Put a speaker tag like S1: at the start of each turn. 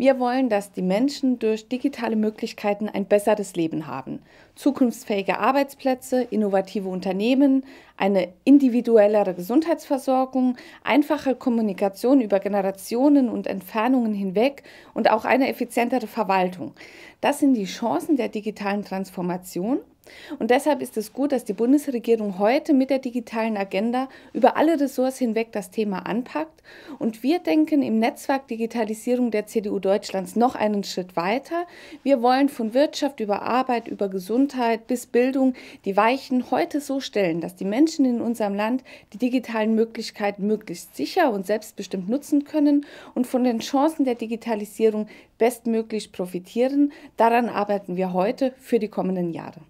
S1: Wir wollen, dass die Menschen durch digitale Möglichkeiten ein besseres Leben haben. Zukunftsfähige Arbeitsplätze, innovative Unternehmen, eine individuellere Gesundheitsversorgung, einfache Kommunikation über Generationen und Entfernungen hinweg und auch eine effizientere Verwaltung. Das sind die Chancen der digitalen Transformation und deshalb ist es gut, dass die Bundesregierung heute mit der digitalen Agenda über alle Ressorts hinweg das Thema anpackt. Und wir denken im Netzwerk Digitalisierung der CDU Deutschlands noch einen Schritt weiter. Wir wollen von Wirtschaft über Arbeit, über Gesundheit bis Bildung die Weichen heute so stellen, dass die Menschen in unserem Land die digitalen Möglichkeiten möglichst sicher und selbstbestimmt nutzen können und von den Chancen der Digitalisierung bestmöglich profitieren. Daran arbeiten wir heute für die kommenden Jahre.